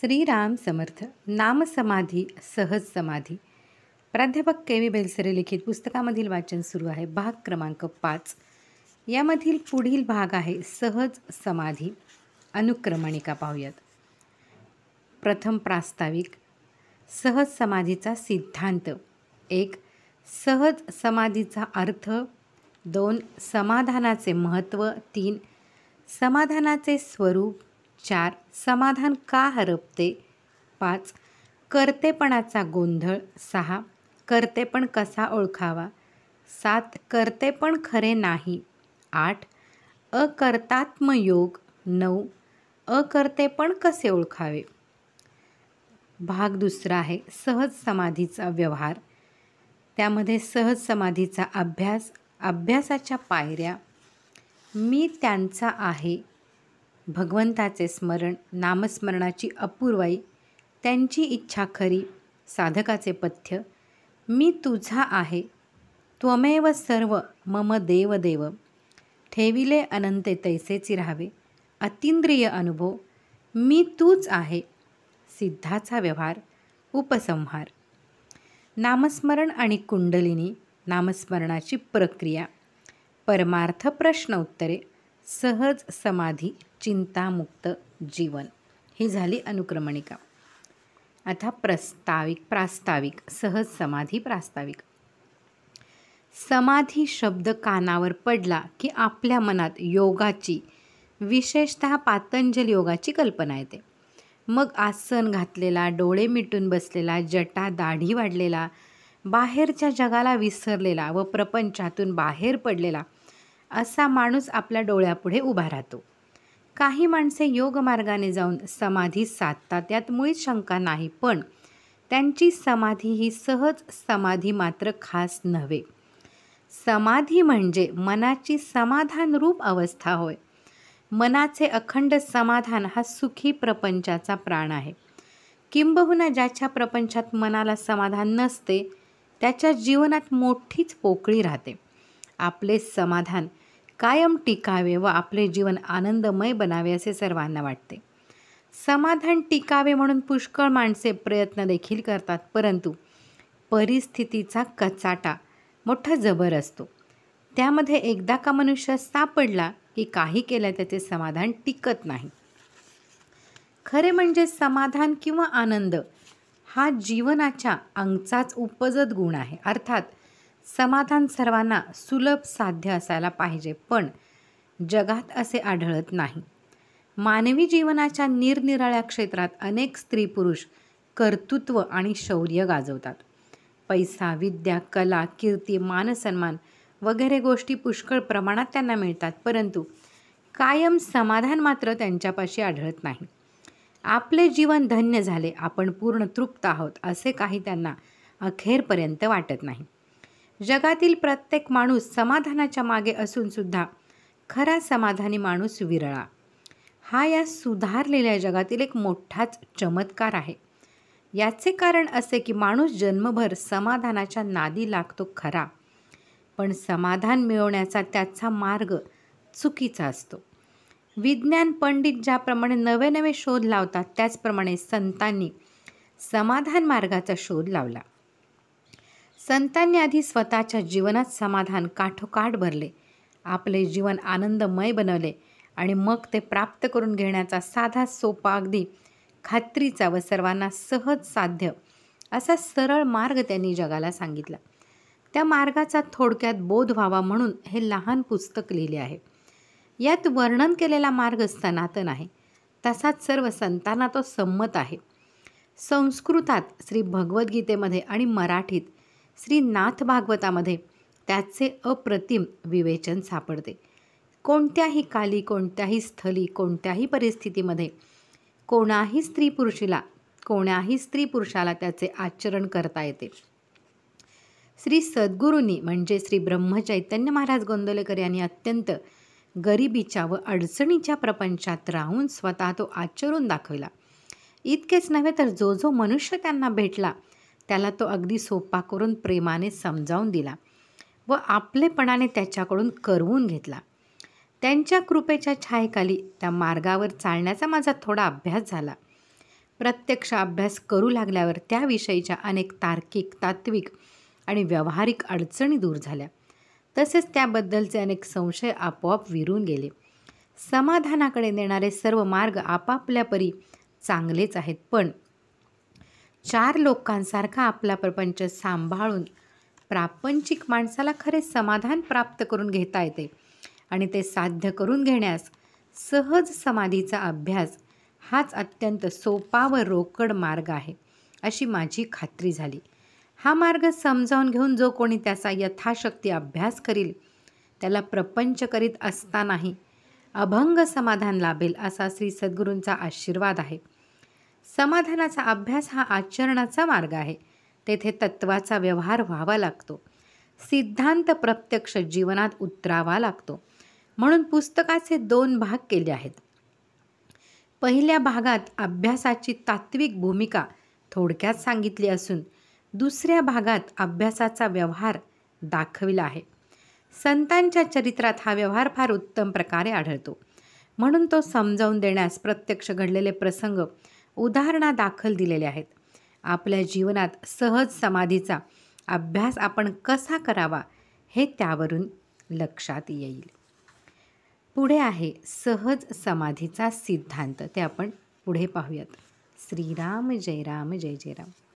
श्रीराम समर्थ नाम समाधी सहज समाधी प्राध्यापक के व्ही बेलसरे लिखित पुस्तकामधील वाचन सुरू आहे भाग क्रमांक पाच यामधील पुढील भाग आहे सहज समाधी अनुक्रमणिका पाहूयात प्रथम प्रास्ताविक सहज समाधीचा सिद्धांत एक सहज समाधीचा अर्थ दोन समाधानाचे महत्त्व तीन समाधानाचे स्वरूप चार समाधान का हरपते पाच करतेपणाचा गोंधळ सहा करतेपण कसा ओळखावा सात करतेपण खरे नाही आठ अकर्तात्मयोग नऊ अकर्तेपण कसे ओळखावे भाग दुसरा आहे सहज समाधीचा व्यवहार त्यामध्ये सहज समाधीचा अभ्यास अभ्यासाच्या पायऱ्या मी त्यांचा आहे भगवंताचे स्मरण नामस्मरणाची अपूर्वाई त्यांची इच्छा खरी साधकाचे पथ्य मी तुझा आहे त्वमेव सर्व मम देव देव ठेविले अनंते तैसेची राहावे अतिंद्रिय अनुभव मी तूच आहे सिद्धाचा व्यवहार उपसंहार नामस्मरण आणि कुंडलिनी नामस्मरणाची प्रक्रिया परमार्थ प्रश्न उत्तरे सहज समाधी चिंतामुक्त जीवन ही झाली अनुक्रमणिका आता प्रस्ताविक प्रास्ताविक सहज समाधी प्रास्ताविक समाधी शब्द कानावर पडला की आपल्या मनात योगाची विशेषत पातंजल योगाची कल्पना येते मग आसन घातलेला डोळे मिटून बसलेला जटा दाढी वाढलेला बाहेरच्या जगाला विसरलेला व प्रपंचातून बाहेर पडलेला असा माणूस आपल्या डोळ्यापुढे उभा राहतो काही माणसे मार्गाने जाऊन समाधी साधतात यात मुळीच शंका नाही पण त्यांची समाधी ही सहज समाधी मात्र खास नव्हे समाधी म्हणजे मनाची समाधानरूप अवस्था होय मनाचे अखंड समाधान हा सुखी प्रपंचाचा प्राण आहे किंबहुना ज्याच्या प्रपंचात मनाला समाधान नसते त्याच्या जीवनात मोठीच पोकळी राहते आपले समाधान कायम टिकावे व आपले जीवन आनंदमय बनावे असे सर्वांना वाटते समाधान टिकावे म्हणून पुष्कळ माणसे प्रयत्न देखील करतात परंतु परिस्थितीचा कचाटा मोठा जबर असतो त्यामध्ये एकदा का मनुष्य सापडला की काही केल्या त्याचे समाधान टिकत नाही खरे म्हणजे समाधान किंवा आनंद हा जीवनाच्या अंगचाच उपजत गुण आहे अर्थात समाधान सर्वांना सुलभ साध्य असायला पाहिजे पण जगात असे आढळत नाही मानवी जीवनाच्या निरनिराळ्या क्षेत्रात अनेक स्त्री पुरुष कर्तृत्व आणि शौर्य गाजवतात पैसा विद्या कला कीर्ती मानसन्मान वगैरे गोष्टी पुष्कळ प्रमाणात त्यांना मिळतात परंतु कायम समाधान मात्र त्यांच्यापाशी आढळत नाही आपले जीवन धन्य झाले आपण पूर्ण तृप्त आहोत असे काही त्यांना अखेरपर्यंत वाटत नाही जगातील प्रत्येक माणूस समाधानाच्या मागे असूनसुद्धा खरा समाधानी माणूस विरळा हा या सुधारलेल्या जगातील एक मोठाच चमत्कार आहे याचे कारण असे की माणूस जन्मभर समाधानाच्या नादी लागतो खरा पण समाधान मिळवण्याचा त्याचा मार्ग चुकीचा असतो विज्ञान पंडित ज्याप्रमाणे नवे नवे शोध लावतात त्याचप्रमाणे संतांनी समाधान मार्गाचा शोध लावला संतांनी आधी स्वतःच्या जीवनात समाधान काठोकाठ भरले आपले जीवन आनंदमय बनवले आणि मग ते प्राप्त करून घेण्याचा साधा सोपा अगदी खात्रीचा व सर्वांना सहज साध्य असा सरळ मार्ग त्यांनी जगाला सांगितला त्या मार्गाचा थोडक्यात बोध व्हावा म्हणून हे लहान पुस्तक लिहिले आहे यात वर्णन केलेला मार्ग सनातन आहे तसाच सर्व संतांना तो संमत आहे संस्कृतात श्री भगवद्गीतेमध्ये आणि मराठीत श्री नाथ भागवतामध्ये त्याचे अप्रतिम विवेचन सापडते कोणत्याही काली कोणत्याही स्थली कोणत्याही परिस्थितीमध्ये कोणाही स्त्री पुरुषीला कोणाही स्त्री पुरुषाला त्याचे आचरण करता येते श्री सद्गुरूंनी म्हणजे श्री ब्रह्मचैतन्य महाराज गोंदलेकर यांनी अत्यंत गरिबीच्या व अडचणीच्या प्रपंचात राहून स्वतः तो आचरून दाखविला इतकेच नव्हे तर जो जो मनुष्य त्यांना भेटला त्याला तो अगदी सोपा करून प्रेमाने समजावून दिला व आपलेपणाने त्याच्याकडून करवून घेतला त्यांच्या कृपेच्या छायेखाली त्या मार्गावर चालण्याचा माझा थोडा अभ्यास झाला प्रत्यक्ष अभ्यास करू लागल्यावर त्याविषयीच्या अनेक तार्किक तात्विक आणि व्यावहारिक अडचणी दूर झाल्या तसेच त्याबद्दलचे अनेक संशय आपोआप विरून गेले समाधानाकडे नेणारे सर्व मार्ग आपापल्या परी चांगलेच आहेत पण चार लोकांसारखा आपला प्रपंच सांभाळून प्रापंचिक माणसाला खरे समाधान प्राप्त करून घेता येते आणि ते साध्य करून घेण्यास सहज समाधीचा अभ्यास हाच अत्यंत सोपा व रोकड मार्ग आहे अशी माझी खात्री झाली हा मार्ग समजावून घेऊन जो कोणी त्याचा यथाशक्ती अभ्यास करील त्याला प्रपंच करीत असतानाही अभंग समाधान लाभेल असा श्री सद्गुरूंचा आशीर्वाद आहे समाधानाचा अभ्यास हा आचरणाचा मार्ग आहे तेथे तत्वाचा व्यवहार व्हावा लागतो सिद्धांत प्रत्यक्ष जीवनात उतरावा लागतो म्हणून पुस्तकाचे दोन भाग केले आहेत पहिल्या भागात अभ्यासाची तात्विक भूमिका थोडक्यात सांगितली असून दुसऱ्या भागात अभ्यासाचा व्यवहार दाखविला आहे संतांच्या चरित्रात हा व्यवहार फार उत्तम प्रकारे आढळतो म्हणून तो समजावून देण्यास प्रत्यक्ष घडलेले प्रसंग दाखल दिलेले आहेत आपल्या जीवनात सहज समाधीचा अभ्यास आपण कसा करावा हे त्यावरून लक्षात येईल पुढे आहे सहज समाधीचा सिद्धांत ते आपण पुढे पाहूयात श्रीराम जय राम जय जय राम